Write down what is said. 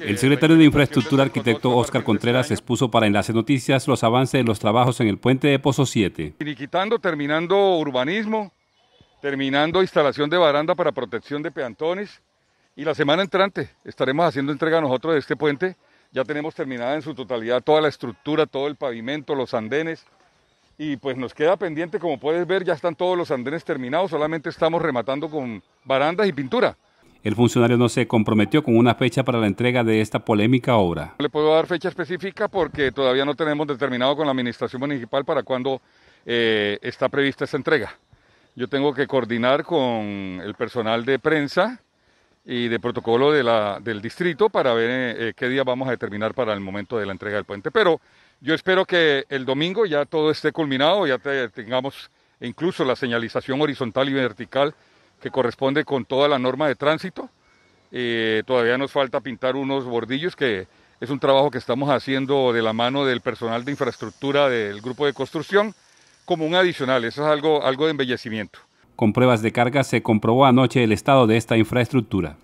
El secretario de Infraestructura, arquitecto Óscar este Contreras, expuso para Enlace Noticias los avances de los trabajos en el puente de Pozo 7. Quitando, terminando urbanismo, terminando instalación de baranda para protección de peatones y la semana entrante estaremos haciendo entrega nosotros de este puente. Ya tenemos terminada en su totalidad toda la estructura, todo el pavimento, los andenes y pues nos queda pendiente, como puedes ver, ya están todos los andenes terminados, solamente estamos rematando con barandas y pintura. El funcionario no se comprometió con una fecha para la entrega de esta polémica obra. No le puedo dar fecha específica porque todavía no tenemos determinado con la administración municipal para cuándo eh, está prevista esa entrega. Yo tengo que coordinar con el personal de prensa y de protocolo de la, del distrito para ver eh, eh, qué día vamos a determinar para el momento de la entrega del puente. Pero yo espero que el domingo ya todo esté culminado, ya tengamos incluso la señalización horizontal y vertical que corresponde con toda la norma de tránsito. Eh, todavía nos falta pintar unos bordillos que es un trabajo que estamos haciendo de la mano del personal de infraestructura del grupo de construcción como un adicional. Eso es algo, algo de embellecimiento. Con pruebas de carga se comprobó anoche el estado de esta infraestructura.